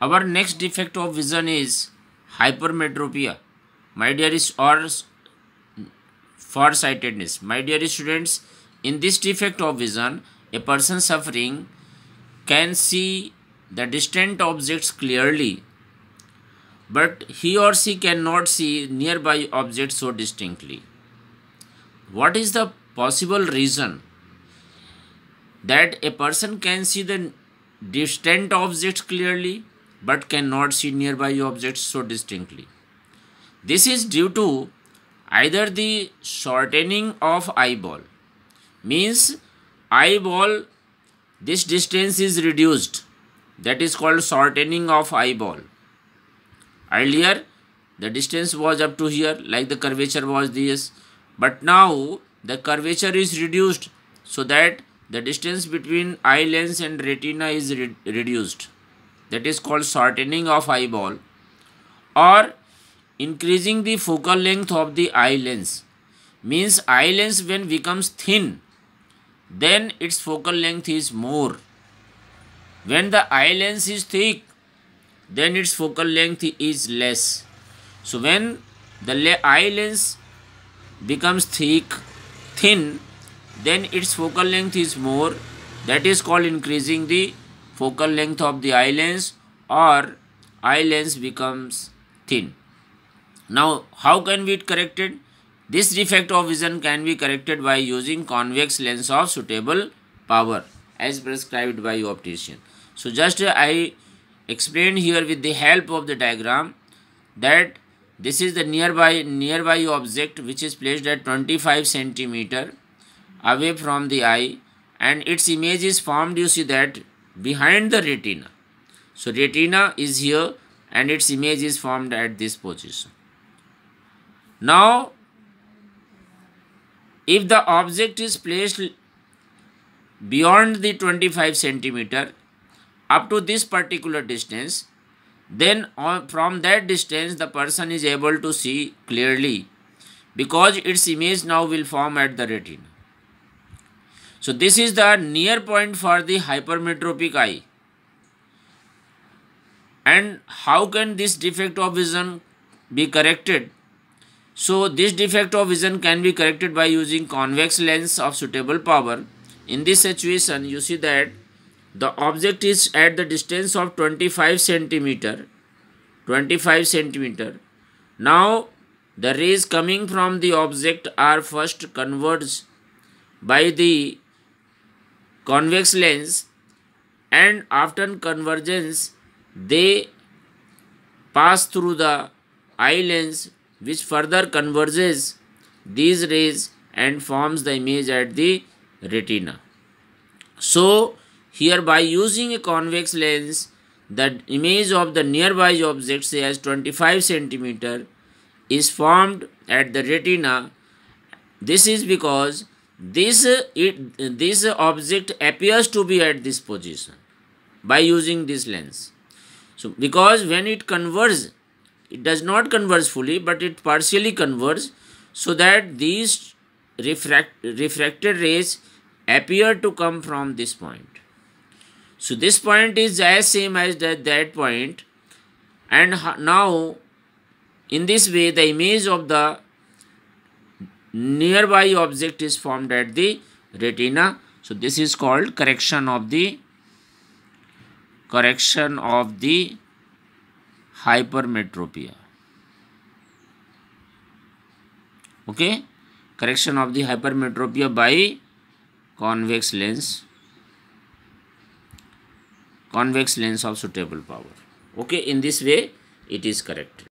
Our next defect of vision is hypermetropia. My dearest, or farsightedness. My dear students, in this defect of vision, a person suffering can see the distant objects clearly, but he or she cannot see nearby objects so distinctly. What is the possible reason that a person can see the distant objects clearly but cannot see nearby objects so distinctly. This is due to either the shortening of eyeball, means eyeball, this distance is reduced, that is called shortening of eyeball. Earlier, the distance was up to here, like the curvature was this, but now the curvature is reduced so that the distance between eye lens and retina is re reduced that is called shortening of eyeball or increasing the focal length of the eye lens means eye lens when becomes thin then its focal length is more when the eye lens is thick then its focal length is less so when the eye lens becomes thick thin then its focal length is more that is called increasing the focal length of the eye lens or eye lens becomes thin. Now how can be it corrected? This defect of vision can be corrected by using convex lens of suitable power as prescribed by optician. So just I explained here with the help of the diagram that this is the nearby nearby object which is placed at 25 centimeter away from the eye and its image is formed you see that behind the retina. So retina is here and its image is formed at this position. Now if the object is placed beyond the 25 centimeter up to this particular distance then from that distance the person is able to see clearly because its image now will form at the retina. So this is the near point for the hypermetropic eye. And how can this defect of vision be corrected? So this defect of vision can be corrected by using convex lens of suitable power. In this situation, you see that the object is at the distance of 25 centimeter. 25 centimeter. Now the rays coming from the object are first converged by the convex lens and after convergence they pass through the eye lens which further converges these rays and forms the image at the retina. So here by using a convex lens the image of the nearby object say as 25 centimeter is formed at the retina. This is because this uh, it this object appears to be at this position by using this lens so because when it converges it does not converge fully but it partially converges so that these refract, refracted rays appear to come from this point so this point is as same as that, that point and now in this way the image of the nearby object is formed at the retina. So this is called correction of the correction of the hypermetropia. Okay, correction of the hypermetropia by convex lens convex lens of suitable power. Okay, in this way it is corrected.